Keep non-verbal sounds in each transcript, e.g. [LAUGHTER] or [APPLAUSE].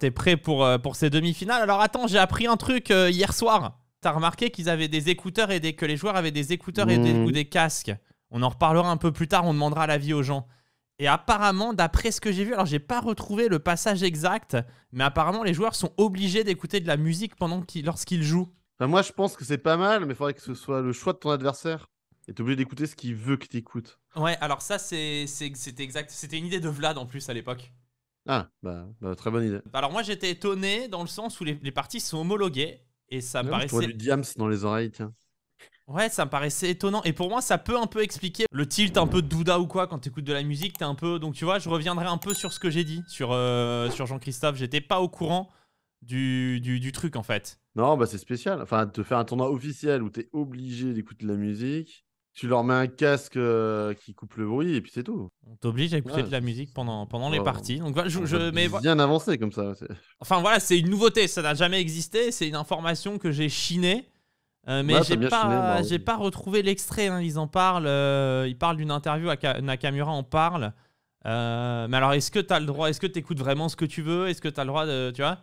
T'es prêt pour, euh, pour ces demi-finales Alors attends, j'ai appris un truc euh, hier soir. T'as remarqué qu'ils avaient des écouteurs et que les joueurs avaient des écouteurs et des, mmh. ou des casques. On en reparlera un peu plus tard, on demandera l'avis aux gens. Et apparemment, d'après ce que j'ai vu, alors j'ai pas retrouvé le passage exact, mais apparemment les joueurs sont obligés d'écouter de la musique pendant qu'ils, lorsqu'ils jouent. Bah, moi je pense que c'est pas mal, mais il faudrait que ce soit le choix de ton adversaire. Et t'es obligé d'écouter ce qu'il veut que t'écoutes. Ouais, alors ça c'est, exact. C'était une idée de Vlad en plus à l'époque. Ah, bah, bah, très bonne idée. Alors moi j'étais étonné dans le sens où les, parties sont homologuées et ça me ah paraissait... du diams dans les oreilles, tiens. Ouais, ça me paraissait étonnant. Et pour moi, ça peut un peu expliquer le tilt un peu Douda ou quoi. Quand tu écoutes de la musique, t'es un peu... Donc tu vois, je reviendrai un peu sur ce que j'ai dit, sur, euh, sur Jean-Christophe. J'étais pas au courant du, du, truc en fait. Non, bah c'est spécial. Enfin, te faire un tournoi officiel où tu es obligé d'écouter de la musique, tu leur mets un casque euh, qui coupe le bruit et puis c'est tout. On t'oblige à écouter de la musique pendant, pendant les parties. Donc je, bien avancé comme ça. Enfin voilà, c'est une nouveauté, ça n'a jamais existé, c'est une information que j'ai chinée. Euh, mais bah, j'ai pas, bah, j'ai pas retrouvé l'extrait. Hein. Ils en parlent. Euh, ils parlent d'une interview. À Nakamura en parle. mais alors, est-ce que tu as le droit Est-ce que tu écoutes vraiment ce que tu veux Est-ce que tu as le droit de, tu vois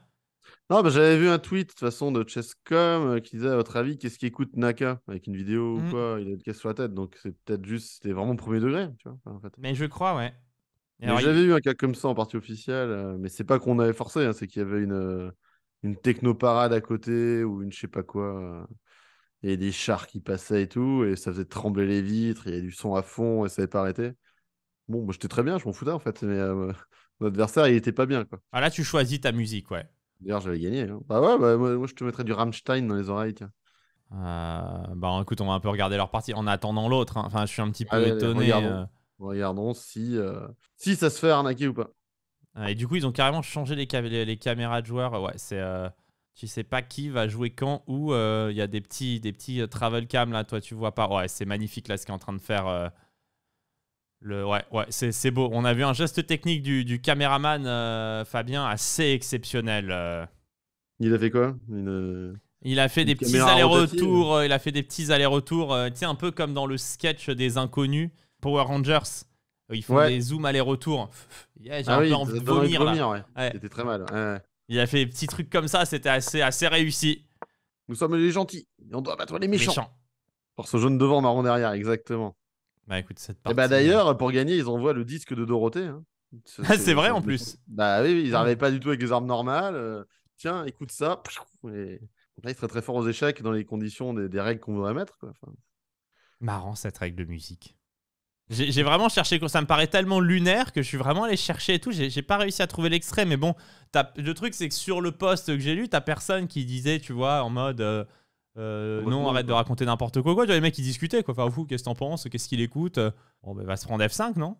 non, bah, j'avais vu un tweet de toute façon de Chesscom euh, qui disait à votre avis qu'est-ce qui écoute Naka avec une vidéo ou mm. quoi Il a une caisse sur la tête, donc c'est peut-être juste c'était vraiment premier degré, tu vois. En fait. Mais je crois, ouais. J'avais eu un cas comme ça en partie officielle, euh, mais c'est pas qu'on avait forcé, hein, c'est qu'il y avait une, euh, une technoparade à côté ou une je sais pas quoi. et des chars qui passaient et tout, et ça faisait trembler les vitres, il y avait du son à fond et ça n'avait pas arrêté. Bon, j'étais très bien, je m'en foutais en fait, mais [LAUGHS] mon adversaire il était pas bien quoi. Ah là tu choisis ta musique, ouais. D'ailleurs, j'avais gagné. Hein. Bah ouais, bah, moi, je te mettrais du Rammstein dans les oreilles. Tiens. Euh, bah écoute, on va un peu regarder leur partie en attendant l'autre. Hein. Enfin, je suis un petit peu étonné. regardons. Euh. si, euh, si ça se fait arnaquer ou pas. Et du coup, ils ont carrément changé les, les, caméras de joueurs. Ouais, c'est tu sais pas qui va jouer quand ou il y a des petits, des petits travel cam là, toi tu vois pas. Ouais, c'est magnifique là ce est en train de faire ouais, ouais c'est, beau. On a vu un geste technique du, du caméraman euh, Fabien assez exceptionnel. Euh. Il a fait quoi euh, Il a fait des petits allers-retours. il a fait des petits allers-retours. tu sais, un peu comme dans le sketch des inconnus Power Rangers. Ils font des zooms allers-retours. j'ai ah un peu envie de vomir. ouais. C'était très mal. Il a fait des petits trucs comme ça. C'était assez, assez réussi. Nous sommes les gentils. on doit battre les méchants. méchants. ce jaune devant, marron derrière, exactement. Bah écoute, cette eh ben, partie. bah d'ailleurs, euh, pour gagner, ils envoient le disque de Dorothée. Hein. [LAUGHS] C'est vrai en plus. Bah oui, ils n'arrivaient pas du tout avec des armes normales. Euh. Tiens, écoute ça. Et... Là, ils seraient très forts aux échecs dans les conditions des, règles qu'on voudrait mettre. Quoi. Marrant cette règle de musique. J'ai vraiment cherché, ça me paraît tellement lunaire que je suis vraiment allé chercher et tout. J'ai pas réussi à trouver l'extrait, mais bon, le truc c'est que sur le post que j'ai lu, t'as personne qui disait, tu vois, en mode. Euh, euh, bah, non, arrête de bah. raconter n'importe quoi. les mecs, ils discutaient. Quoi. Enfin, vous, qu'est-ce que t'en penses Qu'est-ce qu'il écoute Bon, ben, va se prendre F5, non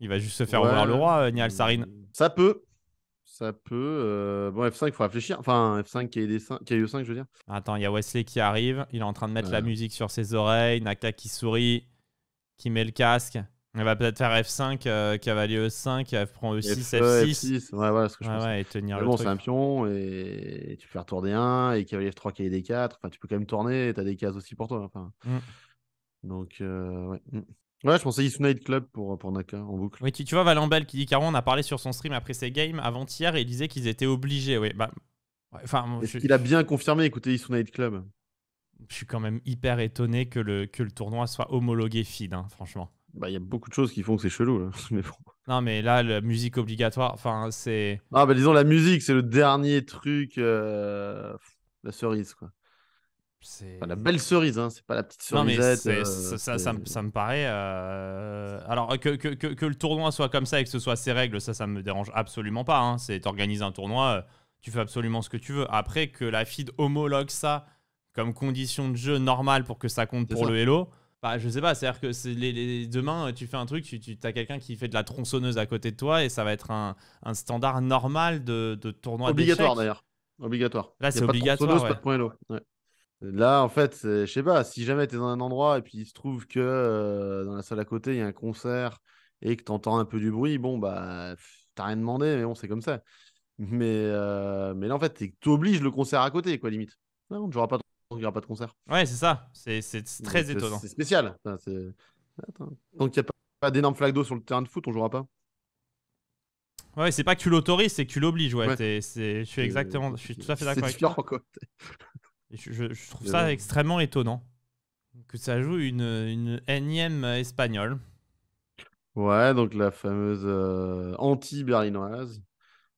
Il va juste se faire ouais. ouvrir le roi, euh, Nial Sarin. Ça peut. Ça peut. Euh, bon, F5, il faut réfléchir. Enfin, F5 qui est 5 qui 5 je veux dire. Attends, il y a Wesley qui arrive. Il est en train de mettre la musique sur ses oreilles. Naka qui sourit, qui met le casque. On va peut-être faire F5, euh, cavalier E5, prend E6, F, 6 f Ouais, ce que je Ouais, et tenir le bon, c'est un pion et... tu peux faire tour D1 et cavalier F3, cavalier D4. Enfin, tu peux quand même tourner et t'as des cases aussi pour toi. Enfin. Mm. Donc, euh, ouais. Mm. Ouais, je pensais Night Club pour, euh, pour Naka en boucle. Oui, tu, vois Valambel qui dit carrément on a parlé sur son stream après ses games avant-hier et il disait qu'ils étaient obligés. Oui, bah. Enfin, Il a bien confirmé écoutez Night Club. Je suis quand même hyper étonné que le, que le tournoi soit homologué feed, hein, franchement. Bah, il y a beaucoup de choses qui font que c'est chelou. Là. [LAUGHS] Non, mais là, la musique obligatoire, enfin, c'est. Ah, bah, disons, la musique, c'est le dernier truc, euh, la cerise, quoi. C'est... la belle cerise, hein, c'est pas la petite cerise Non, mais euh, ça, ça, me, paraît. Euh, alors, que, que, que, le tournoi soit comme ça et que ce soit ses règles, ça, ça me dérange absolument pas. Hein. C'est t'organises un tournoi, tu fais absolument ce que tu veux. Après, que la feed homologue ça comme condition de jeu normale pour que ça compte pour le Hélo... Bah, je sais pas, c'est-à-dire que c'est les, demain, euh, tu fais un truc, tu, tu as quelqu'un qui fait de la tronçonneuse à côté de toi et ça va être un, standard normal de, de tournoi Obligatoire d'ailleurs. Obligatoire. Là, c'est obligatoire. Pas point Là, en fait, je sais pas, si jamais tu es dans un endroit et puis il se trouve que euh, dans la salle à côté, il y a un concert et que tu entends un peu du bruit, bon, bah, t'as rien demandé, mais bon, c'est comme ça. Mais, euh, mais là, en fait, tu obliges le concert à côté, quoi, limite. Non, on ne pas qu'il n'y aura pas de concert. Ouais, c'est ça. C'est très étonnant. C'est spécial. Donc il Tant qu'il n'y a pas, d'énormes flaques d'eau sur le terrain de foot, on jouera pas. Ouais, c'est pas que tu l'autorises, c'est que tu l'obliges. Ouais, je suis exactement, je suis tout à fait d'accord avec toi. je, trouve ça extrêmement étonnant que ça joue une, énième espagnole. Ouais, donc la fameuse euh, anti-berlinoise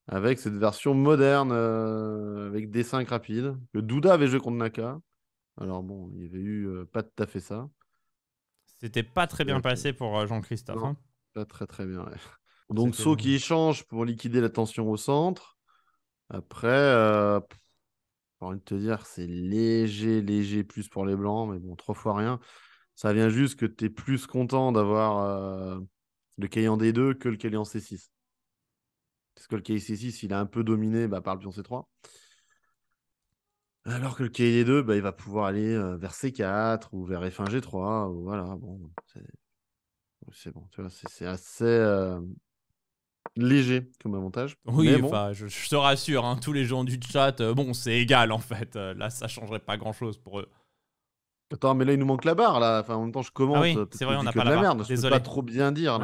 avec cette version moderne, euh, avec des 5 rapides, Le Douda avait joué contre Naka. Alors bon, il y avait eu euh, pas tout à fait ça. C'était pas très bien passé pour euh, Jean-Christophe. Hein. pas très très bien, Donc saut qui échange pour liquider la tension au centre. Après, j'ai envie de te dire, c'est léger, léger plus pour les Blancs, mais bon, trois fois rien. Ça vient juste que tu es plus content d'avoir le Cayenne D2 que le Cayenne C6. Parce que le cahier C6, il est un peu dominé bah, par le pion C3. Alors que le cahier 2 bah, il va pouvoir aller euh, vers C4 ou vers F1 G3. voilà, bon, c'est bon, tu vois, c'est assez euh, léger comme avantage. Oui, bon. je, te rassure, hein, tous les gens du chat, euh, bon, c'est égal en fait. là, ça changerait pas grand chose pour eux. Attends, mais là, il nous manque la barre, là. Enfin, en même temps, je commence. Ah oui, c'est vrai, on n'a pas la, barre. Merde. Désolé. Je peux pas trop bien dire.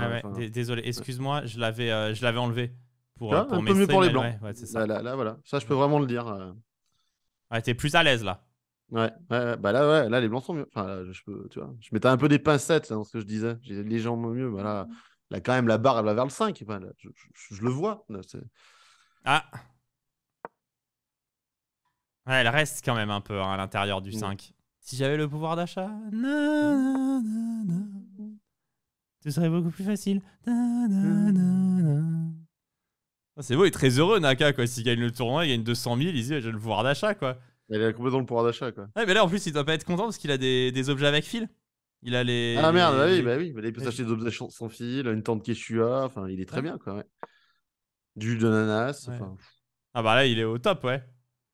Désolé, excuse-moi, je l'avais l'avais enlevé. Euh, un peu mieux pour les blancs. Ouais, ça. Là, là, voilà. Ça, je peux vraiment le dire. Euh. t'es plus à l'aise là. Ouais, bah là, ouais, là, les blancs sont mieux. Enfin, je, peux, tu vois, je mettais un peu des pincettes dans ce que je disais. J'ai les jambes mieux. Voilà. Bah, là, quand même, la barre, elle va vers le 5. je, le vois. ah. elle reste quand même un peu hein, à l'intérieur du 5. Mm. Si j'avais le pouvoir d'achat, ce serait beaucoup plus facile. Ah, c'est beau, il est très heureux, Naka, quoi. S'il gagne le tournoi, il gagne 200 000, il a j'ai le pouvoir d'achat, quoi. Il a complètement le pouvoir d'achat, quoi. mais là, en plus, il doit pas être content parce qu'il a des, objets avec fil. Il a les. Ah merde, oui, bah oui. Bah il peut s'acheter des objets sans fil, une tente Keshua, enfin, il est très bien, quoi. Ouais. Du d'ananas, Ah bah là, il est au top, ouais.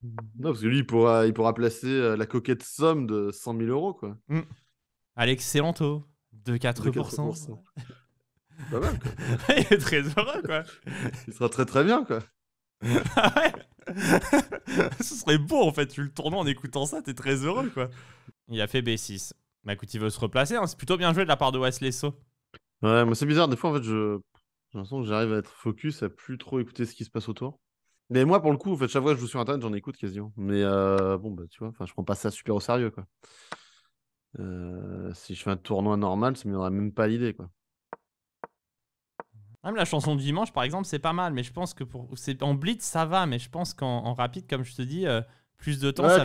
Non, parce que lui, il pourra, il pourra placer euh, la coquette somme de 100 000 euros, quoi. Mm. À l'excellent taux De 4%. [LAUGHS] il est très heureux, quoi. Il sera très très bien, quoi. [LAUGHS] ah ouais [LAUGHS] Ce serait beau, en fait. Tu le tournes en écoutant ça, t'es très heureux, quoi. Il a fait B6. Bah écoute, il veut se replacer. Hein. C'est plutôt bien joué de la part de Wesley So. Ouais, moi c'est bizarre. Des fois, en fait, je... j'ai l'impression que j'arrive à être focus, à plus trop écouter ce qui se passe autour. Mais moi, pour le coup, en fait, chaque fois que je joue sur Internet, j'en écoute quasiment. Mais euh, bon, bah, tu vois, je prends pas ça super au sérieux, quoi. Euh, si je fais un tournoi normal, ça me même pas l'idée, quoi. Même la chanson du dimanche, par exemple, c'est pas mal, mais je pense que pour en blitz ça va, mais je pense qu'en rapide, comme je te dis, euh, plus de temps, ça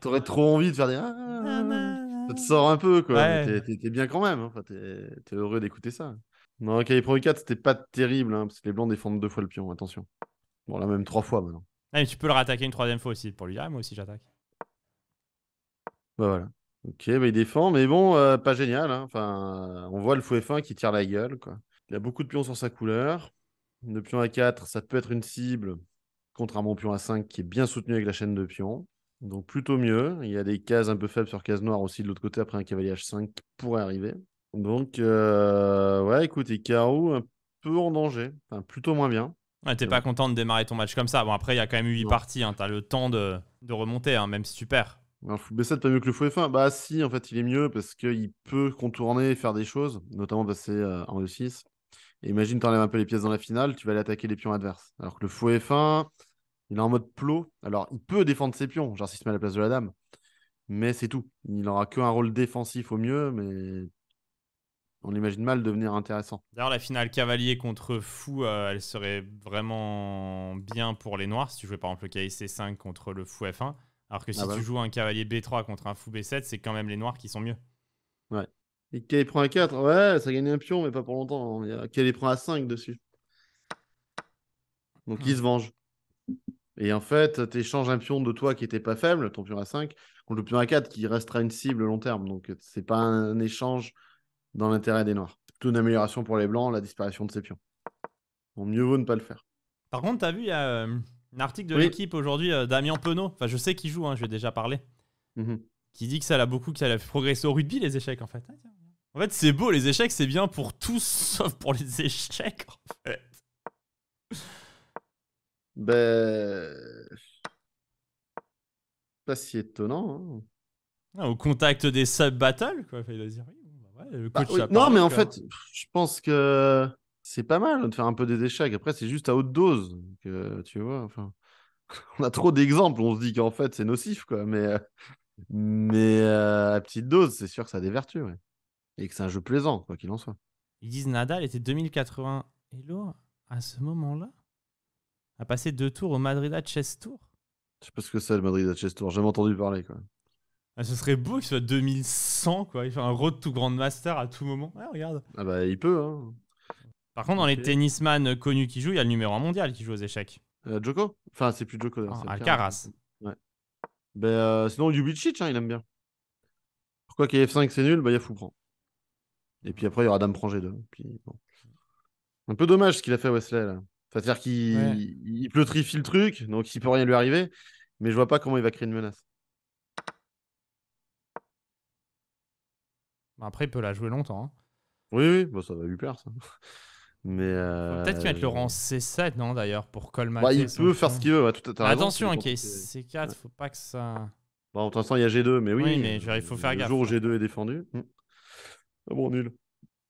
t'aurais trop envie de faire des. Ah, ça te sort un peu, quoi. T'es bien quand même. Hein. Enfin, T'es heureux d'écouter ça. Non, Cali Pro 4, c'était pas terrible, hein, parce que les Blancs défendent deux fois le pion, attention. Bon, là, même trois fois maintenant. Ah, mais tu peux le rattaquer une troisième fois aussi pour lui. dire ah, :« moi aussi, j'attaque. Bah voilà. Ok, bah il défend, mais bon, euh, pas génial. Hein. Enfin, on voit le fouet fin qui tire la gueule, quoi. Il y a beaucoup de pions sur sa couleur. Le pion a 4, ça peut être une cible contrairement au pion a 5 qui est bien soutenu avec la chaîne de pions. Donc plutôt mieux. Il y a des cases un peu faibles sur case noire aussi de l'autre côté après un cavalier H5 pourrait arriver. Donc euh, ouais, écoutez, Caro un peu en danger, enfin, plutôt moins bien. Ouais, t'es pas content de démarrer ton match comme ça. Bon après il y a quand même 8 parties, hein. t'as le temps de, remonter hein, même si tu perds. fou B7 pas mieux que le fou F1 Bah si, en fait il est mieux parce qu'il peut contourner et faire des choses, notamment passer euh, en E6 imagine, tu enlèves un peu les pièces dans la finale, tu vas aller attaquer les pions adverses. Alors que le fou F1, il est en mode plot. Alors, il peut défendre ses pions, genre s'il se met à la place de la dame. Mais c'est tout. Il n'aura qu'un rôle défensif au mieux, mais on l'imagine mal devenir intéressant. D'ailleurs, la finale cavalier contre fou, euh, elle serait vraiment bien pour les noirs si tu jouais par exemple le KIC 5 contre le fou F1. Alors que ah si bah tu joues un cavalier B3 contre un fou B7, c'est quand même les noirs qui sont mieux. Ouais. Et Kelly prend à 4, ouais, ça gagne un pion, mais pas pour longtemps. Il prend à 5 dessus. Donc il se venge. Et en fait, tu échanges un pion de toi qui était pas faible, ton pion à 5, contre le pion à 4 qui restera une cible long terme. Donc c'est pas un échange dans l'intérêt des noirs. Toute une amélioration pour les blancs, la disparition de ces pions. Bon, mieux vaut ne pas le faire. Par contre, tu as vu, il y a euh, un article de l'équipe aujourd'hui, euh, Damien Penaud. Enfin, je sais qu'il joue, hein, je vais déjà parlé. Mmh qui dit que ça l'a beaucoup, que ça l'a fait progresser au rugby, les échecs, en fait. En fait, c'est beau, les échecs, c'est bien pour tous, [LAUGHS] sauf pour les échecs, en fait. Ben. Pas si étonnant. Hein. Ah, au contact des sub-battles, quoi. Fallait dire, oui, bah, bah, Non, mais en fait, je pense que c'est pas mal de faire un peu des échecs. Après, c'est juste à haute dose. Que, tu vois, enfin. [LAUGHS] On a trop d'exemples, on se dit qu'en fait, c'est nocif, quoi. Mais, euh, mais euh, à petite dose, c'est sûr que ça a des vertus, ouais. Et que c'est un jeu plaisant, quoi qu'il en soit. Ils disent Nadal était 2080 Hello à ce moment-là A passé deux tours au Madrid Chess Tour Je sais pas ce que c'est le Madrid Chess Tour, j'ai jamais entendu parler quoi. Ah, ce serait beau qu'il soit 2100 quoi, il fait un road to Grand Master à tout moment. Ouais, ah, regarde. Ah bah il peut hein. Par contre, dans les tennisman connus qui jouent, il y a le numéro 1 mondial qui joue aux échecs. Euh, Joko Enfin, c'est plus Joko. Ah, Alcaraz. Ouais. Ben, euh, sinon, Ljubicic, hein, il aime bien. Pourquoi f 5 c'est nul Bah, il y a et puis après, il y aura Dame Pranger 2. Puis, Un peu dommage ce qu'il a fait Wesley. Là. C'est-à-dire qu'il ouais. il le truc, donc il peut rien lui arriver. Mais je vois pas comment il va créer une menace. Bah, après, il peut la jouer longtemps. Hein. Oui, oui, ça va lui plaire ça. [LAUGHS] peut-être qu'il va être le rang C7, non d'ailleurs, pour Coleman. Bah, il peut faire ce qu'il veut. Attention, tout à bah, Attention, C4, ne faut pas que ça. Bon, en façon il y a G2, mais oui. il faut faire gaffe. Le jour où G2 est défendu. Mm. Ah bon, nul.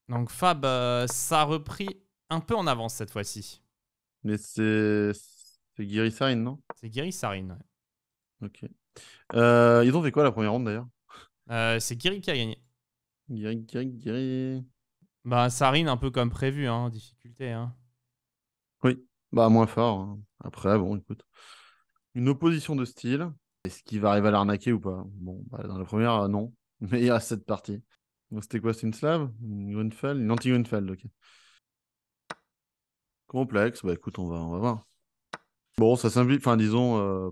Donc Fab, euh, ça a repris un peu en avance cette fois-ci. Mais c'est. C'est Giri Sarine, non C'est Giri Sarine, ouais. Ok. Euh, ils ont fait quoi la première ronde d'ailleurs euh, C'est Giri qui a gagné. Giri, Guiri Guiri. Bah, Sarine, un peu comme prévu, hein, difficulté. Hein. Oui, bah, moins fort. Hein. Après, bon, écoute. Une opposition de style. Est-ce qu'il va arriver à l'arnaquer ou pas Bon, bah, dans la première, non. [LAUGHS] Mais il y a cette partie. C'était quoi C'était une slave Une anti-Grunfeld, ok. Complexe, bah écoute, on va, on va voir. Bon, ça simplifie, enfin disons, euh,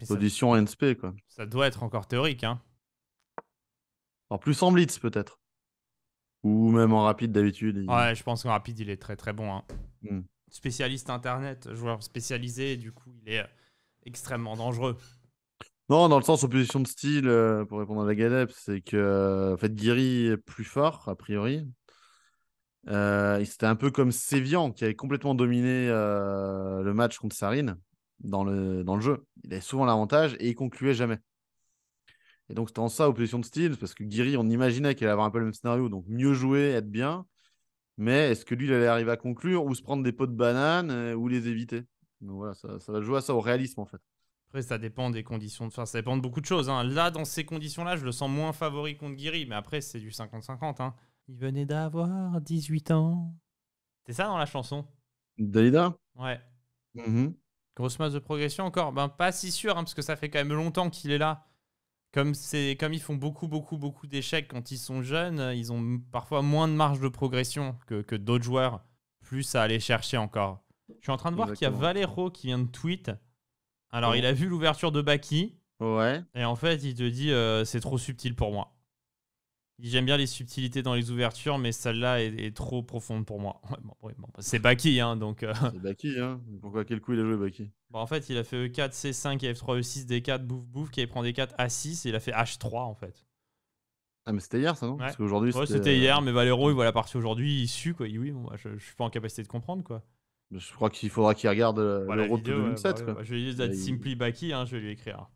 position audition NSP, quoi. Ça doit être encore théorique, hein. Alors plus en blitz, peut-être. Ou même en rapide d'habitude. Ouais, je pense qu'en rapide, il est très très bon. Hein. Hmm. Spécialiste internet, joueur spécialisé, du coup, il est euh, extrêmement dangereux. Non, dans le sens opposition de style, euh, pour répondre à la galette, c'est que euh, en fait, Guiri est plus fort, a priori. Euh, c'était un peu comme Sévian qui avait complètement dominé le match contre Sarine dans le, dans le jeu. Il avait souvent l'avantage et il concluait jamais. Et donc, c'est en ça, opposition de style, parce que Guiri, on imaginait qu'il allait avoir un peu le même scénario, donc mieux jouer, être bien. Mais est-ce que lui, il allait arriver à conclure ou se prendre des pots de banane ou les éviter Donc voilà, ça, ça va jouer à ça, au réalisme en fait ça dépend des conditions de fin, ça dépend de beaucoup de choses. Hein. Là, dans ces conditions-là, je le sens moins favori contre Guiri, mais après, c'est du 50-50. Hein. Il venait d'avoir 18 ans. C'est ça dans la chanson Dalida Ouais. Mm-hmm. Grosse masse de progression encore Ben, pas si sûr, hein, parce que ça fait quand même longtemps qu'il est là. Comme, c'est, comme ils font beaucoup, beaucoup, beaucoup d'échecs quand ils sont jeunes, ils ont parfois moins de marge de progression que, que d'autres joueurs, plus à aller chercher encore. Je suis en train de voir qu'il y a Valero qui vient de tweet alors, il a vu l'ouverture de Baki. Ouais. Et en fait, il te dit euh, c'est trop subtil pour moi. J'aime bien les subtilités dans les ouvertures, mais celle-là est, trop profonde pour moi. [LAUGHS] Ouais, c'est Baki, hein, donc. Euh. C'est Baki, hein. Pourquoi quel coup il a joué Baki En fait, il a fait E4, C5, F3, E6, D4, bouf bouf, qui prend D4, A6, et il a fait H3 en fait. Ah, mais c'était hier ça, non ouais. c'était hier, euh, mais Valero, il voit la partie aujourd'hui, il sue, quoi. oui, bon, je suis pas en capacité de comprendre, quoi. Je crois qu'il faudra qu'il regarde euh, bah, le road bah bah, je vais juste être simply Baki, hein, je vais lui écrire.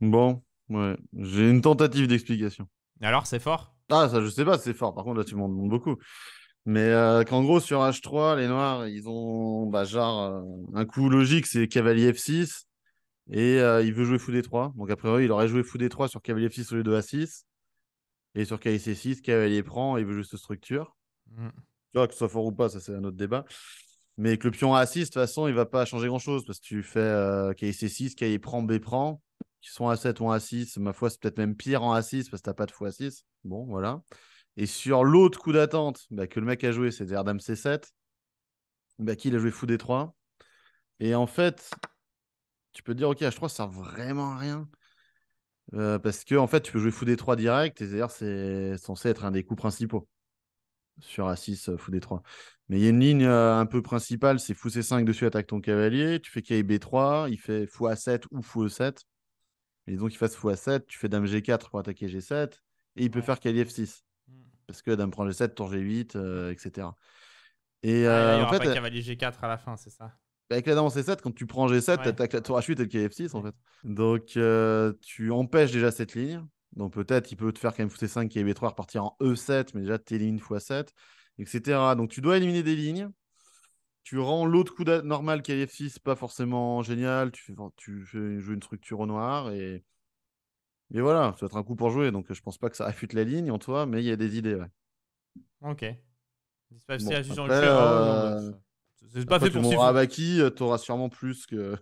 Bon, ouais. J'ai une tentative d'explication. Alors, c'est fort Ah, ça, je sais pas, c'est fort. Par contre, là, tu m'en demandes beaucoup. Mais euh, qu'en gros, sur H3, les Noirs, ils ont bah, genre euh, un coup logique, c'est cavalier F6. Et il veut jouer fou D3. Donc, a priori, il aurait joué fou D3 sur cavalier F6 au lieu de A6. Et sur KIC6, cavalier prend, il veut juste structure. Mm. Tu vois, que ce soit fort ou pas, ça, c'est un autre débat. Mais que le pion A6, de toute façon, il va pas changer grand-chose parce que tu fais euh, KC6, KI prend, B prend, qui sont A7 ou A6. Ma foi, c'est peut-être même pire en A6 parce que tu n'as pas de fou a 6 Bon, voilà. Et sur l'autre coup d'attente bah, que le mec a joué, cest à Dame C7, qui il a joué Fou D3. Et en fait, tu peux te dire, OK, H3, ça sert vraiment à rien. Euh, parce que en fait, tu peux jouer Fou D3 direct, et d'ailleurs, c'est censé être un des coups principaux sur A6 euh, Fou D3. Mais il y a une ligne euh, un peu principale, c'est fou C5 dessus, attaque ton cavalier. Tu fais kb B3, il fait fou A7 ou fou E7. Et donc il fasse fou A7, tu fais Dame G4 pour attaquer G7. Et il peut faire Cavalier F6. Hmm. Parce que Dame prend G7, tour G8, etc. Euh, et euh, en il aura en fait, Cavalier G4 à la fin, c'est ça bah, avec la dame en C7, quand tu prends G7, tu attaques la tour H8 et le kf 6 en fait. Donc tu empêches déjà cette ligne. Donc peut-être il peut te faire quand même fou C5 kb B3 repartir en E7, mais déjà tu élimines x7 etc. Donc tu dois éliminer des lignes. Tu rends l'autre coup normal KF6 pas forcément génial. Tu fais, tu jouer une structure au noir et, mais voilà, ça va être un coup pour jouer. Donc je pense pas que ça affûte la ligne en toi, mais il y a des idées. Ok. C'est bon, euh, pas fait pour tu t'auras sûrement plus que...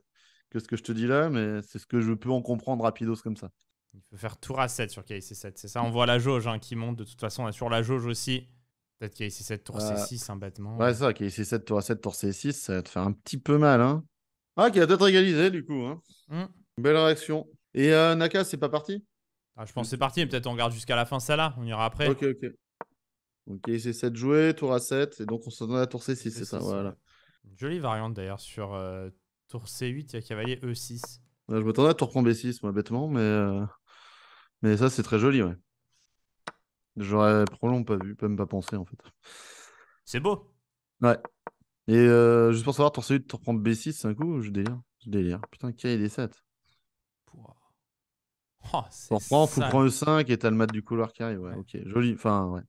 que ce que je te dis là, mais c'est ce que je peux en comprendre rapidos comme ça. Il peut faire tour à 7 sur KC7. C'est ça, on voit la jauge hein, qui monte de toute façon. sur la jauge aussi, Peut-être qu'il y a ici 7 tour C6, un bêtement. Ouais, ça, qu'il y a ici 7 tour A7, tour C6, ça va te faire un petit peu mal. Hein. Ah, qui va peut-être égalisé du coup. Hein. Hmm. Belle réaction. Et euh, Naka, c'est pas parti ah, Je pense que c'est parti, mais peut-être on garde jusqu'à la fin ça là, on ira après. Ok, ok. a ici 7 joué, tour A7, et donc on se donne à tour C6, c'est ça, voilà. jolie variante d'ailleurs sur euh, tour C8, il y a cavalier E6. Ouais, je m'attendais à tour prendre B6, moi, bêtement, euh, mais ça c'est très joli, ouais. J'aurais probablement pas vu, même pas pensé en fait. C'est beau. Ouais. Et euh, juste pour savoir, t'en sais de prends reprendre B6 un coup Je délire. Je délire. Putain, qui a des 7 Oh, T'en prends, faut prendre E5 et t'as le mat du couloir qui arrive. Ouais, ok. Joli. Enfin, ouais.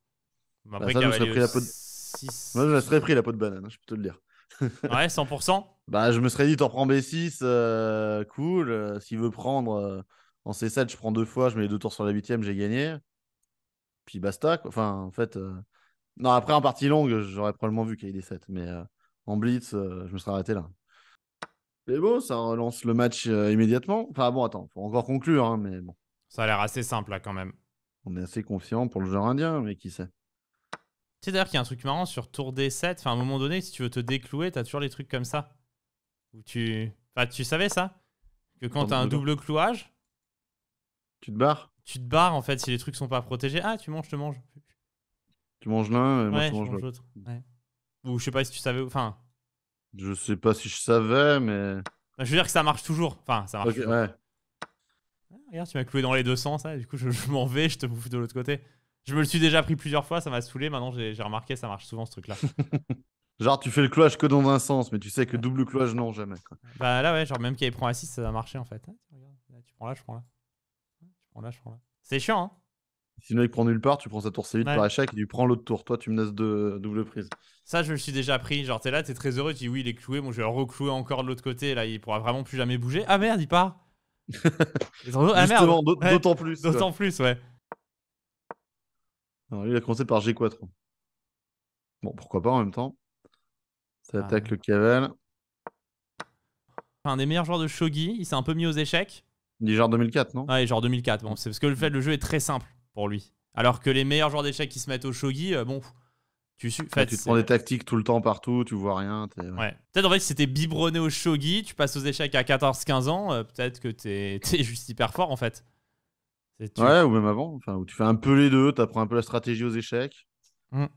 Bah, après, bah, ça, je pris la peau 6... Moi, je me serais pris la peau de banane, je peux te le dire. [LAUGHS] ouais, 100%. Bah, je me serais dit, t'en prends B6, cool. Euh, s'il veut prendre euh, en C7, je prends deux fois, je mets les deux tours sur la huitième, j'ai gagné puis basta. Enfin, en fait, euh, non, après en partie longue, j'aurais probablement vu qu'il y des 7, mais euh, en blitz, euh, je me serais arrêté là. Mais bon, ça relance le match immédiatement. Enfin, bon, attends, faut encore conclure, hein, mais bon. Ça a l'air assez simple là quand même. On est assez confiant pour le joueur indien, mais qui sait. Tu sais d'ailleurs qu'il y a un truc marrant sur tour D7. Enfin, à un moment donné, si tu veux te déclouer, t'as toujours les trucs comme ça. Où tu. Enfin, tu savais ça Que quand t'as un double clouage. Tu te barres tu te barres en fait si les trucs sont pas protégés. Ah, tu manges, je te mange. Tu manges l'un et moi je, mange, l'autre. Ouais. Ou je sais pas si tu savais. Enfin. Je sais pas si je savais, mais. Bah, je veux dire que ça marche toujours. Enfin, ça marche. Ouais. Ah, regarde, tu m'as cloué dans les deux sens. Hein. Du coup, je, m'en vais, je te bouffe de l'autre côté. Je me le suis déjà pris plusieurs fois, ça m'a saoulé. Maintenant, j'ai remarqué, ça marche souvent ce truc-là. [LAUGHS] genre, tu fais le cloche que dans un sens, mais tu sais que double cloche, non, jamais. Bah là, ouais, genre, même qu'il prend à 6, ça va marcher en fait. tu prends là, je prends là. C'est chiant, hein Sinon, il prend nulle part, tu prends sa tour C8 par échec, et tu prends l'autre tour. Toi, tu menaces de double prise. Ça, je me suis déjà pris. Genre, t'es là, t'es très heureux, tu dis oui, il est cloué, bon, je vais le reclouer encore de l'autre côté, là, il pourra vraiment plus jamais bouger. Ah merde, il part [LAUGHS] Ah d'autant plus. D'autant plus, ouais. il a commencé par G4. Bon, pourquoi pas en même temps. Ça ah, attaque le caval Un des meilleurs joueurs de shogi, il s'est un peu mis aux échecs. Il genre 2004, non Ouais, genre 2004. Bon, c'est parce que le fait le jeu est très simple pour lui. Alors que les meilleurs joueurs d'échecs qui se mettent au shogi, euh, bon, tu tu prends des tactiques tout le temps partout, tu vois rien. Ouais. Peut-être en fait, si c'était biberonné au shogi, tu passes aux échecs à 14-15 ans, euh, peut-être que t'es [LAUGHS] es juste hyper fort en fait. Ouais, ou même avant. où tu fais un peu les deux, t'apprends un peu la stratégie aux échecs. On hum.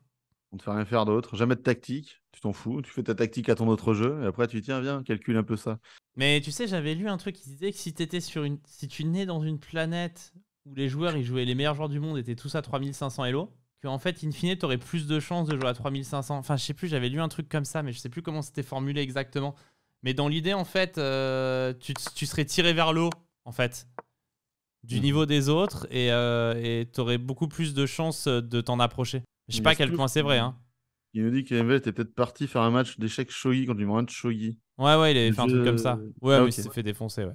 On te fait rien faire d'autre, jamais de tactique, tu t'en fous, tu fais ta tactique à ton autre jeu, et après tu tiens, viens, calcule un peu ça. Mais tu sais, j'avais lu un truc qui disait que si, étais sur une... si tu nais dans une planète où les joueurs, ils jouaient les meilleurs joueurs du monde, étaient tous à 3500 Elo, que en fait, in fine, tu aurais plus de chances de jouer à 3500. Enfin, je sais plus, j'avais lu un truc comme ça, mais je sais plus comment c'était formulé exactement. Mais dans l'idée, en fait, euh, tu, serais tiré vers l'eau en fait, du hmm. niveau des autres, et euh, tu aurais beaucoup plus de chances de t'en approcher. Je sais pas à quel point c'est vrai, hein. Il nous dit qu'Emvel était peut-être parti faire un match d'échecs Shogi contre du moins de Shogi. Ouais, ouais, il avait fait un truc comme ça. Ouais, ah, il s'est fait défoncer, ouais.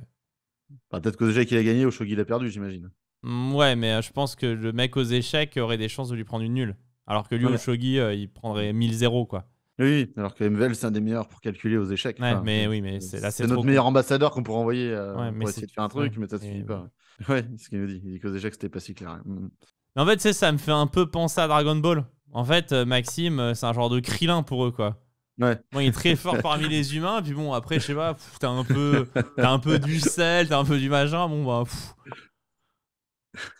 Bah, peut-être que déjà qu'il a gagné au Shogi il a perdu, j'imagine. Mm, ouais, mais euh, je pense que le mec aux échecs aurait des chances de lui prendre une nulle. Alors que lui, au Shogi, euh, il prendrait 1000-0, quoi. Oui, alors que MVL, c'est un des meilleurs pour calculer aux échecs. Ouais, mais oui, mais c'est c'est notre meilleur ambassadeur qu'on pourrait envoyer euh, pour essayer de faire un truc, mais ça suffit pas. Ouais, ce qu'il nous dit. Il dit qu'aux échecs c'était pas si clair. Mm. en fait, ça me fait un peu penser à Dragon Ball. En fait, euh, Maxime, euh, c'est un genre de Krillin pour eux, quoi. Ouais. Moi, il est très fort [LAUGHS] parmi les humains, puis bon, après, je sais pas, t'as un, peu, un peu du sel, t'as un peu du magin, bon, bah.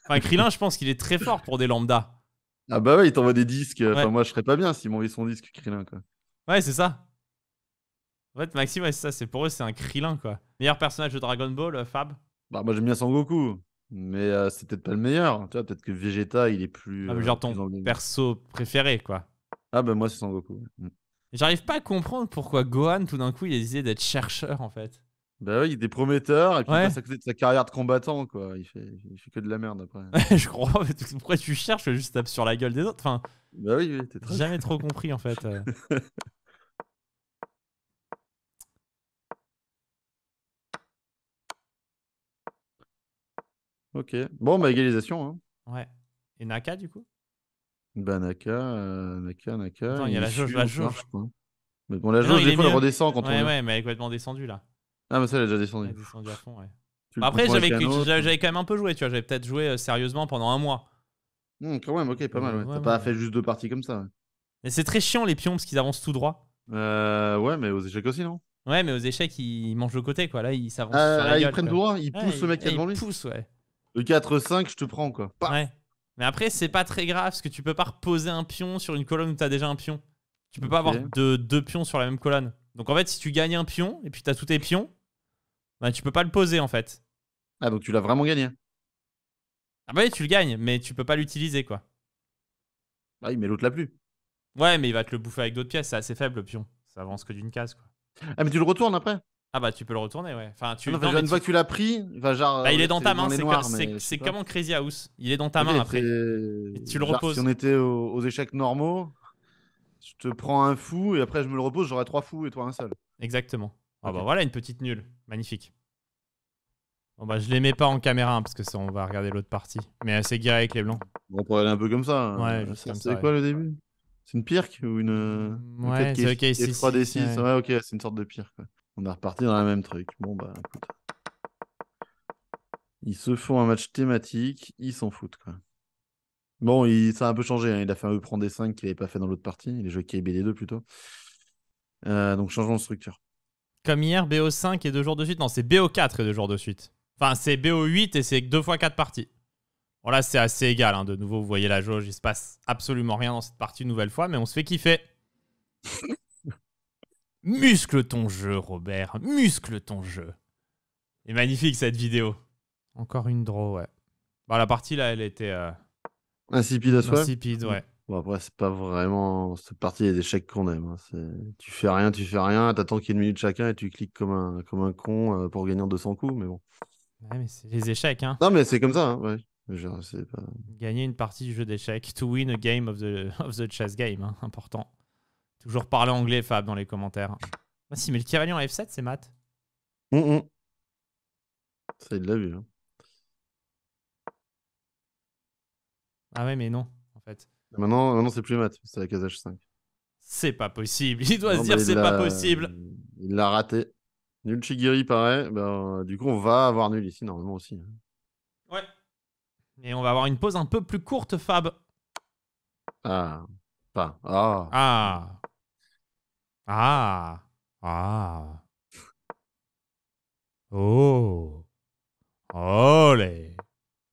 Enfin, Krillin, je pense qu'il est très fort pour des lambdas. Ah bah ouais, il t'envoie des disques. Enfin, moi, je serais pas bien s'il m'envoie son disque, Krillin, quoi. Ouais, c'est ça. En fait, Maxime, ça, c'est pour eux, c'est un Krillin, quoi. Meilleur personnage de Dragon Ball, euh, Fab Bah, moi, j'aime bien Son Goku. Mais euh, c'est peut-être pas le meilleur. Hein, tu vois, peut-être que Vegeta, il est plus. Ah, euh, genre perso préféré, quoi. Ah, bah moi, c'est Goku. Mm. J'arrive pas à comprendre pourquoi Gohan, tout d'un coup, il a décidé d'être chercheur, en fait. Bah oui, il est prometteur, et puis il sa carrière de combattant, quoi. Il fait, fait que de la merde après. [LAUGHS] je crois, mais pourquoi tu cherches, juste tape sur la gueule des autres. Enfin, bah oui, oui t'es Jamais trop compris, en fait. Euh. [LAUGHS] Ok. Bon, bah, égalisation. Hein. Ouais. Et Naka, du coup Bah, Naka, euh, Naka, Naka. Attends, il y a la jauge, la jauge. Mais bon, la jauge, des fois, elle redescend quand on. Ouais, ouais, mais elle est complètement descendue, là. Ah, mais ça, elle est déjà descendue. Elle est descendue à fond, ouais. après, j'avais quand même un peu joué, tu vois. J'avais peut-être joué euh, sérieusement pendant un mois. Mmh, quand même, ok, pas euh, mal. Ouais. T'as pas fait juste deux parties comme ça. Mais c'est très chiant, les pions, parce qu'ils avancent tout droit. Euh, ouais, mais aux échecs aussi, non Ouais, mais aux échecs, ils mangent de côté, quoi. Là, ils s'avancent. Ah, sur ah, ils prennent droit, ils poussent le mec qui est devant lui. Ils poussent, ouais. Le 4-5, je te prends, quoi. ouais. Mais après, c'est pas très grave, parce que tu peux pas reposer un pion sur une colonne où t'as déjà un pion. Tu peux pas avoir deux, deux pions sur la même colonne. Donc en fait, si tu gagnes un pion, et puis t'as tous tes pions, bah tu peux pas le poser, en fait. Ah, donc tu l'as vraiment gagné Ah bah oui, tu le gagnes, mais tu peux pas l'utiliser, quoi. Bah il met l'autre l'a plus. Ouais, mais il va te le bouffer avec d'autres pièces, c'est assez faible, le pion. Ça avance que d'une case, quoi. Ah, mais tu le retournes après ah bah tu peux le retourner, ouais. Enfin, tu, ah une fois que tu l'as pris, bah, il euh, est dans ta main, c'est comme en Crazy House. Il est dans ta main après. tu le reposes. Si on était aux, échecs normaux, je te prends un fou et après je me le repose, j'aurai trois fous et toi un seul. Exactement. Ah bah voilà une petite nulle, magnifique. Bon bah je les mets pas en caméra hein, parce que ça, on va regarder l'autre partie. Mais c'est guiré avec les blancs. On pourrait aller un peu comme ça. Hein. Ouais, euh, c'est quoi le début C'est une pirque ou une. Euh, ouais, 3 ok, c'est une sorte de pirque. On a reparti dans le même truc. Bon, bah écoute. Ils se font un match thématique, ils s'en foutent, quoi. Bon, ça a un peu changé. Hein. Il a fait un E prend des 5 qu'il n'avait pas fait dans l'autre partie. Il a joué KBD2 plutôt. Euh, donc, changement de structure. Comme hier, BO5 et deux jours de suite. Non, c'est BO4 et deux jours de suite. Enfin, c'est BO8 et c'est deux fois quatre parties. Bon, là, c'est assez égal. Hein. De nouveau, vous voyez la jauge. Il se passe absolument rien dans cette partie une nouvelle fois, mais on se fait kiffer. [LAUGHS] Muscle ton jeu, Robert. Muscle ton jeu. Et magnifique cette vidéo. Encore une draw, ouais. Bon, bah, la partie là, elle était. Euh, insipide à soi Insipide, ouais. Bon, après, c'est pas vraiment. Cette partie des échecs qu'on aime. Hein. Tu fais rien, tu fais rien, t'attends qu'il y ait une minute chacun et tu cliques comme un, comme un con euh, pour gagner 200 coups, mais bon. Ouais, mais c'est les échecs, hein. Non, mais c'est comme ça, hein, ouais. Gagner une partie du jeu d'échecs. To win a game of the, [LAUGHS] of the chess game, hein. important. Toujours parler anglais, Fab, dans les commentaires. Ah, si, mais le cavalier en F7, c'est mat. Mm, mm. Ça, il l'a vu. Hein. Ah ouais, mais non, en fait. Maintenant, maintenant c'est plus mat, c'est la case H5. C'est pas possible, [LAUGHS] il doit se dire c'est pas possible. Il l'a raté. Nul Chigiri, pareil. Ben, euh, du coup, on va avoir nul ici, normalement aussi. Hein. Ouais. Et on va avoir une pause un peu plus courte, Fab. Ah, pas. Ah. Ah. Ah. Ah. Oh. Olé.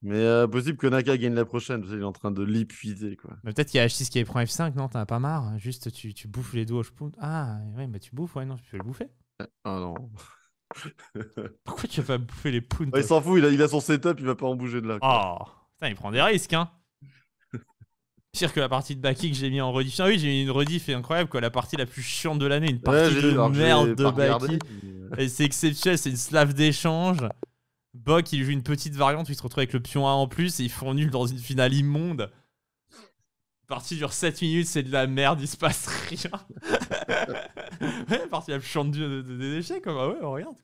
Mais euh, possible que Naka gagne la prochaine, parce qu'il est en train de l'épuiser. quoi. peut-être qu'il y a H6 qui prend F5, non T'en as pas marre Juste tu, bouffes les doigts. Je... Ah, ouais, bah tu bouffes, ouais, non, tu peux le bouffer. Ah non. [LAUGHS] Pourquoi tu vas pas bouffer les poules ah, Il s'en fout, il a, son setup, il va pas en bouger de là. Oh, putain, il prend des risques, hein que la partie de Baki que j'ai mis en rediff. oui, j'ai mis une rediff et incroyable quoi, la partie la plus chiante de l'année, une partie de merde de Baki. Et c'est exceptionnel, c'est une slave d'échange. Bok, il joue une petite variante, il se retrouve avec le pion A en plus et ils font nul dans une finale immonde. partie dure 7 minutes, c'est de la merde, il se passe rien. [LAUGHS] partie la plus chiante des de, déchets Ah ouais, on regarde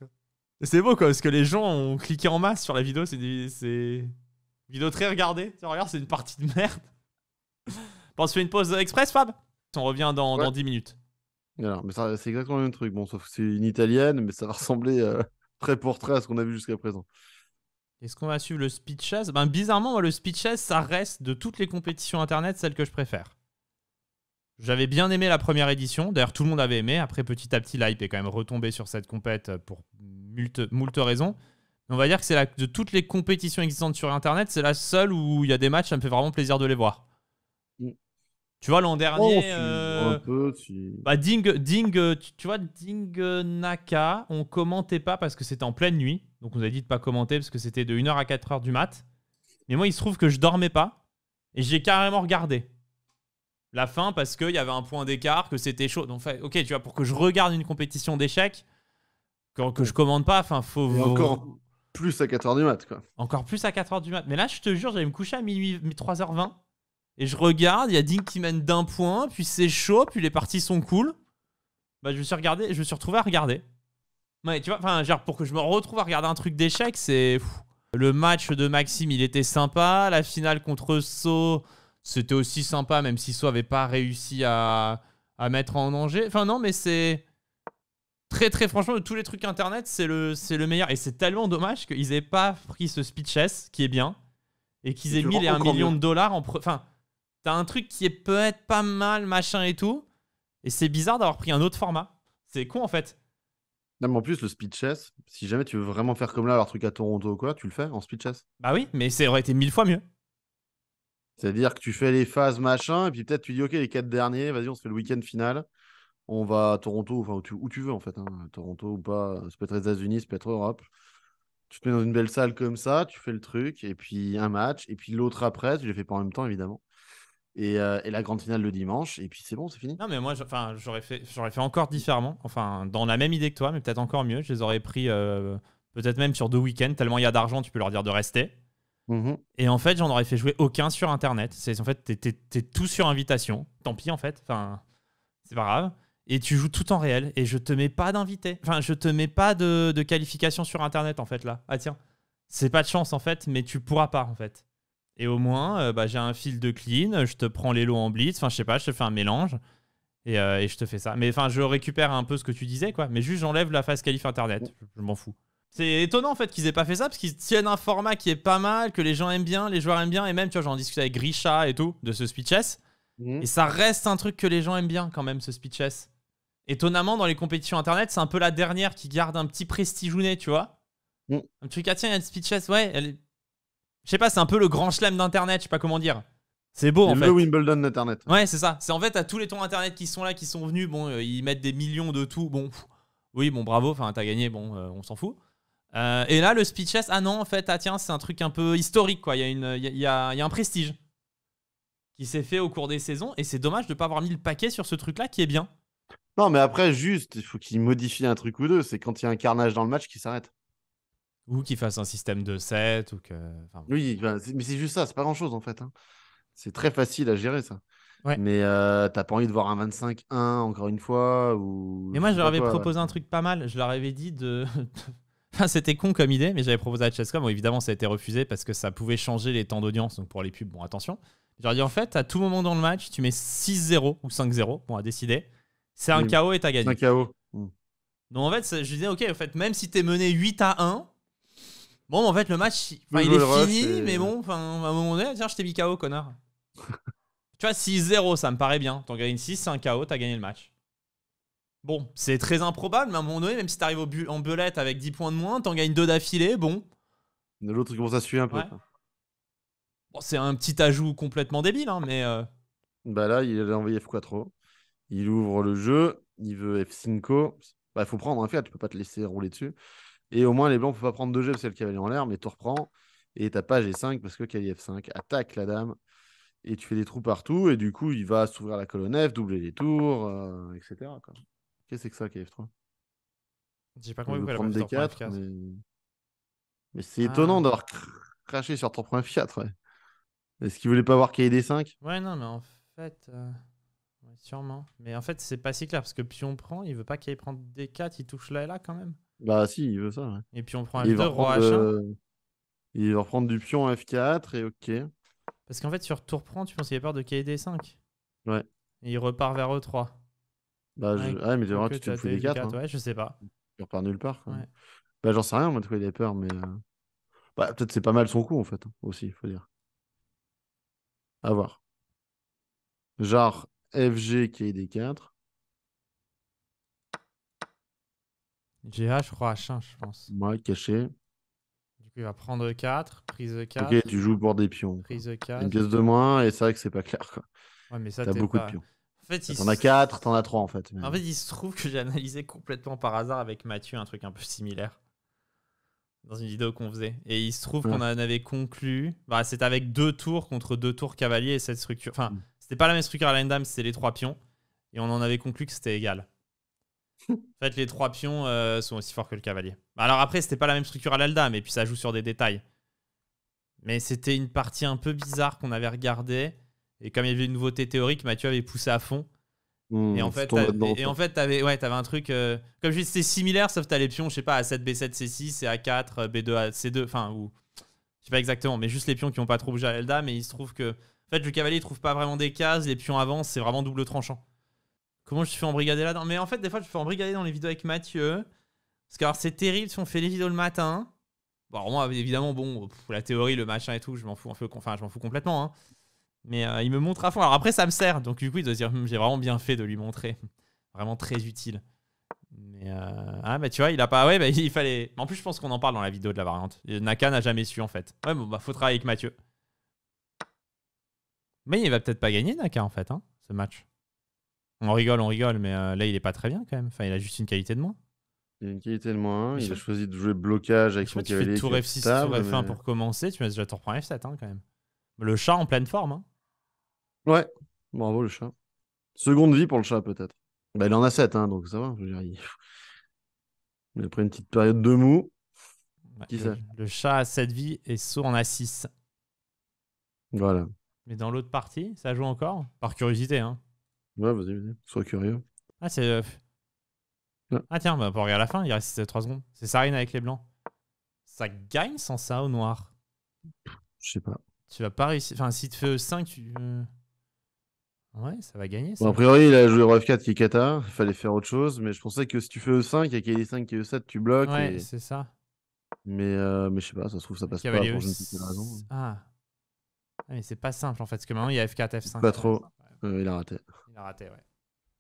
C'est beau quoi, parce que les gens ont cliqué en masse sur la vidéo, c'est des... vidéo très regardée. Tu regardes, c'est une partie de merde on [LAUGHS] se fait une pause express, Fab On revient dans, 10 minutes. Alors, mais c'est exactement le même truc. Bon, sauf que c'est une italienne, mais ça va ressembler euh, [LAUGHS] très pour très à ce qu'on a vu jusqu'à présent. Est-ce qu'on va suivre le speed Chess ben, Bizarrement, le speed Chess ça reste de toutes les compétitions internet celle que je préfère. J'avais bien aimé la première édition. D'ailleurs, tout le monde avait aimé. Après, petit à petit, l'hype est quand même retombé sur cette compète euh, pour moult raisons. on va dire que c'est de toutes les compétitions existantes sur internet, c'est la seule où il y a des matchs, ça me fait vraiment plaisir de les voir. Tu vois, l'an dernier. Oh, euh, bah, Ding, Ding, tu, vois, Ding Naka, on commentait pas parce que c'était en pleine nuit. Donc, on nous a dit de pas commenter parce que c'était de 1h à 4h du mat. Mais moi, il se trouve que je dormais pas et j'ai carrément regardé la fin parce qu'il y avait un point d'écart, que c'était chaud. Donc, ok, tu vois, pour que je regarde une compétition d'échecs, que, que, je commande pas, enfin, faut. encore plus à 4h du mat, quoi. Encore plus à 4h du mat. Mais là, je te jure, j'allais me coucher à minuit, 3h20. Et je regarde, il y a Ding qui mène d'un point, puis c'est chaud, puis les parties sont cool. Bah, je me suis regardé, je me suis retrouvé à regarder. tu vois, enfin, genre, pour que je me retrouve à regarder un truc d'échec, c'est. Le match de Maxime, il était sympa. La finale contre So, c'était aussi sympa, même si So avait pas réussi à, à mettre en danger. Enfin, non, mais c'est. Très, très franchement, de tous les trucs internet, c'est le, le meilleur. Et c'est tellement dommage qu'ils aient pas pris ce Chess, qui est bien, et qu'ils aient mis les 1 million de dollars en. Enfin t'as un truc qui est peut-être pas mal, machin et tout. Et c'est bizarre d'avoir pris un autre format. C'est con en fait. Non, mais en plus, le speed chess, si jamais tu veux vraiment faire comme là leur truc à Toronto ou quoi, tu le fais en speed chess. Bah oui, mais ça aurait été mille fois mieux. C'est-à-dire que tu fais les phases machin, et puis peut-être tu dis, ok, les quatre derniers, vas-y, on se fait le week-end final. On va à Toronto, enfin, où tu, veux en fait. Hein. Toronto ou pas, ça peut être les États-Unis, ça peut être Europe. Tu te mets dans une belle salle comme ça, tu fais le truc, et puis un match, et puis l'autre après, tu les fais pas en même temps évidemment. Euh, et, la grande finale le dimanche, et puis c'est bon, c'est fini. Non, mais moi, j'aurais fait, fait encore différemment, enfin, dans la même idée que toi, mais peut-être encore mieux. Je les aurais pris euh, peut-être même sur deux week-ends, tellement il y a d'argent, tu peux leur dire de rester. Mmh et en fait, j'en aurais fait jouer aucun sur Internet. C'est En fait, t'es tout sur invitation, tant pis en fait, enfin, c'est pas grave. Et tu joues tout en réel, et je te mets pas d'invité. Enfin, je te mets pas de, de qualification sur Internet, en fait, là. Ah tiens, c'est pas de chance, en fait, mais tu pourras pas, en fait. Et au moins, euh, bah, j'ai un fil de clean, je te prends les lots en blitz, enfin, je sais pas, je te fais un mélange et, euh, je te fais ça. Mais enfin, je récupère un peu ce que tu disais, quoi. Mais juste, j'enlève la phase qualif internet. Je, m'en fous. C'est étonnant en fait qu'ils aient pas fait ça parce qu'ils tiennent un format qui est pas mal, que les gens aiment bien, les joueurs aiment bien. Et même, tu vois, j'en discutais avec Grisha et tout de ce speeches. chess, mhm. Et ça reste un truc que les gens aiment bien quand même, ce speeches. Étonnamment, dans les compétitions internet, c'est un peu la dernière qui garde un petit prestigeounet, tu vois. Mm. Un truc, ah tiens, il y a le ouais, elle je sais pas, c'est un peu le grand chelem d'Internet, je sais pas comment dire. C'est beau en fait. Le Wimbledon d'Internet. Ouais, c'est ça. C'est en fait à tous les tons Internet qui sont là, qui sont venus. Bon, euh, ils mettent des millions de tout. Bon, oui, bon, bravo. Enfin, t'as gagné. Bon, euh, on s'en fout. Euh, et là, le chest, ah non, en fait, ah tiens, c'est un truc un peu historique, quoi. Il y, a, une, il y a, un prestige qui s'est fait au cours des saisons, et c'est dommage de ne pas avoir mis le paquet sur ce truc-là qui est bien. Non, mais après, juste, il faut qu'il modifie un truc ou deux. C'est quand il y a un carnage dans le match qui s'arrête. Ou qu'ils fasse un système de 7 ou que. Enfin, oui, ben, mais c'est juste ça, c'est pas grand chose en fait. Hein. C'est très facile à gérer ça. Ouais. Mais euh, t'as pas envie de voir un 25-1 encore une fois ou. Mais moi, je, leur avais proposé un truc pas mal. Je leur avais dit [LAUGHS] de. Enfin, c'était con comme idée, mais j'avais proposé à Chesscom. Bon, évidemment, ça a été refusé parce que ça pouvait changer les temps d'audience. Donc, pour les pubs, bon, attention. je ai dit, en fait, à tout moment dans le match, tu mets 6-0 ou 5-0. Bon, à décider. C'est un KO et t'as gagné. Un KO. Donc, en fait, je disais, OK, en fait, même si t'es mené 8 à 1, Bon, en fait, le match, il, est fini, mais bon, à un moment donné, tiens, je t'ai mis KO, connard. [LAUGHS] tu vois, 6-0, ça me paraît bien. T'en gagnes 6, c'est un KO, t'as gagné le match. Bon, c'est très improbable, mais à un moment donné, même si t'arrives en belette avec 10 points de moins, t'en gagnes 2 d'affilée, bon. L'autre, ça commence à un peu. c'est un petit ajout complètement débile, hein, mais. Euh. Bah là, il a envoyé F4. Il ouvre le jeu, il veut F5. Bah, faut prendre un fait, tu peux pas te laisser rouler dessus. Et au moins, les blancs ne peuvent pas prendre deux g parce a le cavalier en l'air, mais tu reprends. Et t'as pas g 5 parce que cavalier F5 attaque la dame. Et tu fais des trous partout. Et du coup, il va s'ouvrir la colonne F, doubler les tours, euh, etc. Qu'est-ce que c'est que ça, kf 3 J'ai pas compris pourquoi prendre D4. Mais, c'est ah. étonnant d'avoir craché sur 3.4. Ouais. Est-ce qu'il voulait pas voir cavalier D5 Ouais, non, mais en fait. Euh, sûrement. Mais en fait, c'est pas si clair parce que pion prend, il veut pas qu'il prenne D4, il touche là et là quand même. Bah si, il veut ça. Et puis on prend F2, roi H1. Euh, il va reprendre du pion F4 et ok. Parce qu'en fait, sur tour prend, tu penses qu'il a peur de KD5. Ouais. Et il repart vers E3. Bah, je... ouais, ah, mais euh, tu te fous des 4. Hein. Ouais, je sais pas. Il repart nulle part. Quoi. Bah, j'en sais rien, moi, de quoi il a peur, mais. Euh, bah, peut-être c'est pas mal son coup, en fait, hein, aussi il faut dire. À voir. Genre, FG, KD4. GH, je crois, H1, je pense. Ouais, caché. Du coup, il va prendre 4, prise 4. Ok, tu joues pour des pions. Prise 4. Une pièce de moins, et c'est vrai que c'est pas clair. Quoi. Ouais, mais ça, t'as beaucoup de pions. fait, t'en as 4, t'en as 3 en fait. En fait, il se trouve que j'ai analysé complètement par hasard avec Mathieu un truc un peu similaire dans une vidéo qu'on faisait. Et il se trouve qu'on ah. en avait conclu. Bah, c'était avec deux tours contre deux tours cavaliers et cette structure. Enfin, hmm. c'était pas la même structure à la dame c'était les trois pions. Et on en avait conclu que c'était égal. En fait, les trois pions euh, sont aussi forts que le cavalier. Alors après, c'était pas la même structure à l'Alda, mais puis ça joue sur des détails. Mais c'était une partie un peu bizarre qu'on avait regardée. Et comme il y avait une nouveauté théorique, Mathieu avait poussé à fond. Hmm, et, en fait, et, en fait, t'avais ouais, avais un truc. Euh, comme je dis, c'était similaire, sauf t'as les pions, je sais pas, A7, B7, C6, et A4, B2, C2, enfin, ou. Je sais pas exactement, mais juste les pions qui ont pas trop bougé à l'Alda, mais il se trouve que. En fait, le cavalier, trouve pas vraiment des cases, les pions avancent, c'est vraiment double tranchant. Comment je suis fait brigade là-dedans Mais en fait, des fois, je suis en brigade dans les vidéos avec Mathieu. Parce que c'est terrible si on fait les vidéos le matin. Bon, moi, évidemment, bon, la théorie, le machin et tout, je m'en fous enfin, je m'en fous complètement. Hein. Mais euh, il me montre à fond. Alors après, ça me sert. Donc du coup, il doit se dire, hum, j'ai vraiment bien fait de lui montrer. Vraiment très utile. Mais euh... ah, bah tu vois, il a pas. Ouais, bah, il fallait. En plus, je pense qu'on en parle dans la vidéo de la variante. Naka n'a jamais su en fait. Ouais, bon, bah faut travailler avec Mathieu. Mais il va peut-être pas gagner Naka en fait, hein, ce match. On rigole, on rigole, mais euh, là, il est pas très bien quand même. Enfin, il a juste une qualité de moins. Il a une qualité de moins. il a choisi de jouer blocage avec son Tu fais tour F6, tour F1 pour commencer. Tu mets déjà tour F7 hein, quand même. Le chat en pleine forme. Hein. Ouais, bravo le chat. Seconde vie pour le chat peut-être. Bah, il en a 7, hein, donc ça va. Je [LAUGHS] il... a pris une petite période de mou. Qui le, le, chat a 7 vies et Saut en a 6. Voilà. Mais dans l'autre partie, ça joue encore Par curiosité, hein. Ouais, vas-y, vas-y, sois curieux. Ah, c'est. Euh, ah, tiens, bah, pour regarder la fin, il reste 3 secondes. C'est Sarine avec les blancs. Ça gagne sans ça au noir. Je sais pas. Tu vas pas réussir. Enfin, si tu fais e 5, tu. Euh, ouais, ça va gagner. Ça. Bon, a priori, il a joué rf F4 qui est kata. Il fallait faire autre chose. Mais je pensais que si tu fais E5 et qu'il y a 5 est E7, tu bloques. ouais, c'est ça. Mais, euh, mais je sais pas, ça se trouve, ça passe pas pour Cavalier je raison. Ah. Ah, mais c'est pas simple en fait, parce que maintenant il y a F4, F5. Pas trop. Euh, il a raté. Il a raté, ouais.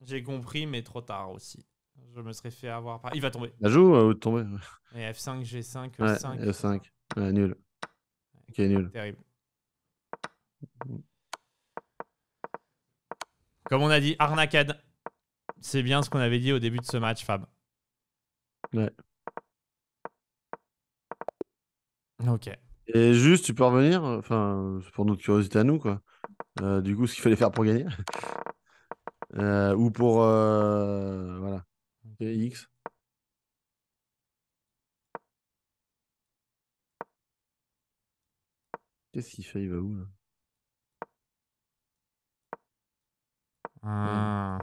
J'ai compris, mais trop tard aussi. Je me serais fait avoir par. Il va tomber. La joue euh, ou tomber Et F5, G5, e 5 F5. nul. Ok, nul. Terrible. Comme on a dit, arnacade. C'est bien ce qu'on avait dit au début de ce match, Fab. Ouais. Ok. Et juste, tu peux revenir, enfin, pour notre curiosité à nous, quoi. Euh, du coup, ce qu'il fallait faire pour gagner. [LAUGHS] Euh, ou pour. Euh, voilà. X. Qu'est-ce qu'il fait Il va où ah.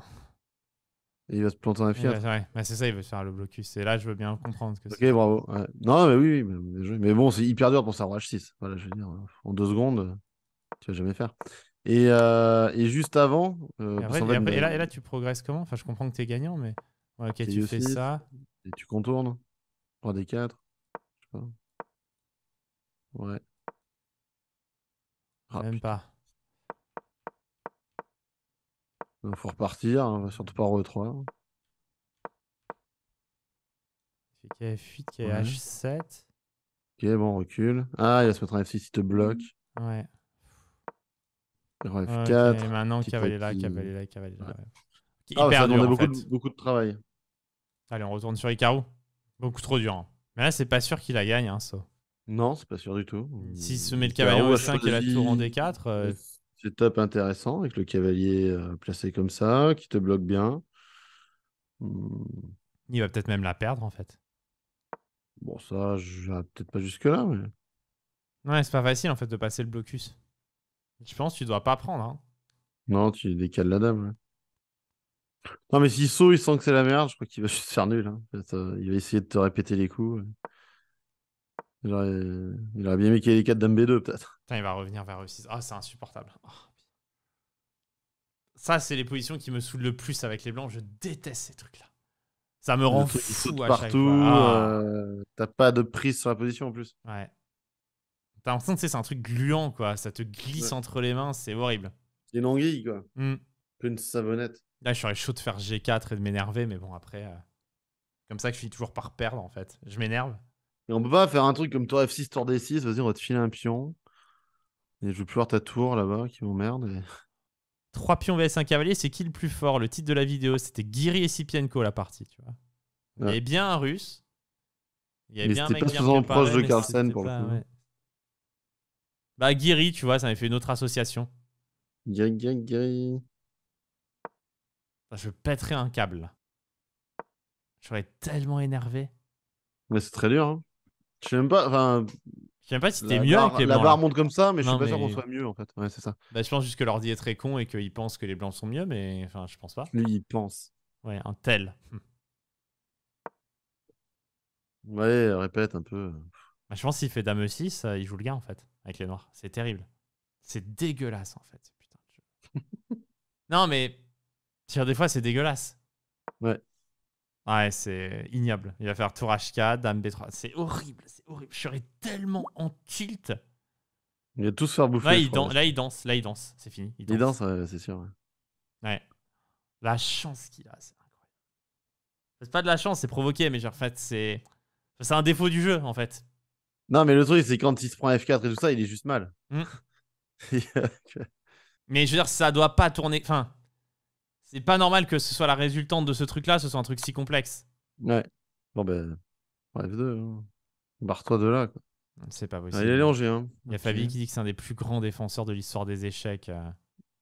il va se planter un fiat. Bah, c'est ça, il veut faire le blocus. Et là, je veux bien comprendre. Que ok, bravo. Non, mais oui, mais, mais bon, c'est hyper dur pour savoir H6. Voilà, je veux dire, en deux secondes, tu vas jamais faire. Euh, et, juste avant. Euh, bah, et, là, tu progresses comment Enfin, je comprends que tu es gagnant, mais. ok, tu fais ça. Et tu contournes. 3 d 4. Ouais. Ah, Même pas. Il faut repartir, hein, Surtout surtout en E3. KF8, KH7. Ok, bon, recule. Ah, il va se mettre en F6, il te bloque. Ouais. Roi ah, maintenant, cavalier là, cavalier là, cavalier là. Il beaucoup, beaucoup de travail. Allez, on retourne sur Icaro. Beaucoup trop dur. Hein. Mais là, c'est pas sûr qu'il la gagne, ça. Hein, non, c'est pas sûr du tout. S'il se met le cavalier en 5 et la tour en D4. Euh, c'est top intéressant avec le cavalier euh, placé comme ça, qui te bloque bien. Hmm. Il va peut-être même la perdre en fait. Bon, ça, je peut-être pas jusque-là, mais. Ouais, c'est pas facile en fait de passer le blocus. Je pense que tu dois pas prendre. Hein. Non, tu décales la dame. Non, mais si saute il sent que c'est la merde, je crois qu'il va juste faire nul. Hein. Euh, il va essayer de te répéter les coups. Il aurait, bien mis qu'il y ait les 4 dames B2, peut-être. il va revenir vers E6. Ah, oh, c'est insupportable. Oh. Ça, c'est les positions qui me saoulent le plus avec les blancs. Je déteste ces trucs-là. Ça me rend fou. partout. Ah. Euh, t'as pas de prise sur la position en plus. Ouais. T'as l'impression que c'est un truc gluant, quoi. Ça te glisse entre les mains, c'est horrible. C'est une anguille, quoi. Hmm. une savonnette. Là, je serais chaud de faire G4 et de m'énerver, mais bon, après. Euh, comme ça que je finis toujours par perdre, en fait. Je m'énerve. Et on peut pas faire un truc comme toi, F6, tour D6, vas-y, on va te filer un pion. Et je veux plus voir ta tour là-bas qui m'emmerde. [LAUGHS] Trois 3 pions vs 1 cavalier, c'est qui le plus fort Le titre de la vidéo, c'était Giri et Sipienko la partie, tu vois. Il y avait bien un russe. Il y mais bien pas bien proche de Carlsen pour le coup. Bah, Guiri, tu vois, ça m'a fait une autre association. Guiri, Guiri, Guiri. Je pèterais un câble. J'aurais tellement énervé. Mais c'est très dur. Hein. Je sais même pas. Enfin. Je sais pas si t'es mieux que La barre monte comme ça, mais je suis pas sûr qu'on soit mieux en fait. Ouais, c'est ça. Bah, je pense juste que l'ordi est très con et qu'il pense que les blancs sont mieux, mais enfin, je pense pas. Lui, il pense. Ouais, un tel. Hum. Ouais, répète un peu. Bah, je pense qu'il fait Dame 6, euh, il joue le gars en fait avec les noirs. C'est terrible. C'est dégueulasse, en fait. Putain, [LAUGHS] non, mais des fois, c'est dégueulasse. Ouais. Ouais, c'est ignoble. Il va faire tour h dame B3. C'est horrible, c'est horrible. Je serais tellement en tilt. Il va tous se faire bouffer. Là, il, danse, là il danse, C'est fini. Il danse, c'est sûr. Ouais. ouais. La chance qu'il a, c'est incroyable. C'est pas de la chance, c'est provoqué, mais genre, en fait, c'est. C'est un défaut du jeu, en fait. Non, mais le truc, c'est quand il se prend F4 et tout ça, il est juste mal. Mm. [LAUGHS] mais je veux dire, ça doit pas tourner. Enfin, c'est pas normal que ce soit la résultante de ce truc-là, ce soit un truc si complexe. Ouais. Bon, ben, F2, hein. barre-toi de là. Quoi. C'est pas possible. il est allongé. Hein. Il y a Fabi qui dit que c'est un des plus grands défenseurs de l'histoire des échecs, euh,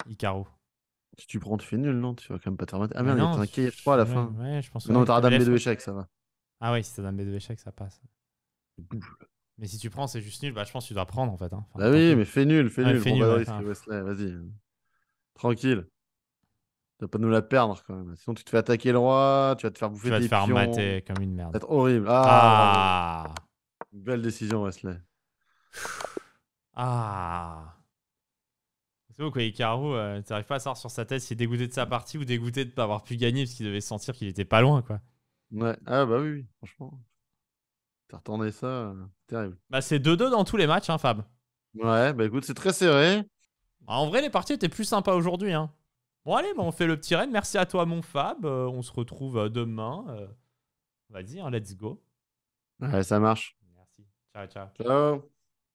Icaro. Si tu prends, tu fais nul, non Tu vas quand même pas te remettre. Ah bah merde, il y a un KF3 à la fin. Ouais, je pense que non, t'as un B2 échec, ça va. Ah ouais, si t'as un B2 échec, ça passe. Mais si tu prends, c'est juste nul, bah, je pense que tu dois prendre en fait. Hein. bah oui, mais fais nul, fais nul. Fais nul bah, Wesley, vas-y. Tranquille. Tu vas pas nous la perdre quand même. Sinon, tu te fais attaquer le roi, tu vas te faire bouffer des pions. Tu vas te faire mater comme une merde. C'est horrible. Ah, ah. une Belle décision, Wesley. Ah C'est beau quoi, Icaro, tu euh, t'arrives pas à savoir sur sa tête s'il est dégoûté de sa partie ou dégoûté de ne pas avoir pu gagner parce qu'il devait sentir qu'il était pas loin quoi. Ouais, ah bah oui franchement. T'attendais ça, euh, terrible. Bah, c'est 2-2 dans tous les matchs, hein, Fab. Ouais, bah écoute, c'est très serré. Bah, en vrai, les parties étaient plus sympas aujourd'hui. Hein. Bon, allez, bah, on fait le petit raid. Merci à toi, mon Fab. Euh, on se retrouve euh, demain. On Vas-y, hein, let's go. Ouais, ça marche. Merci. Ciao, ciao. Ciao.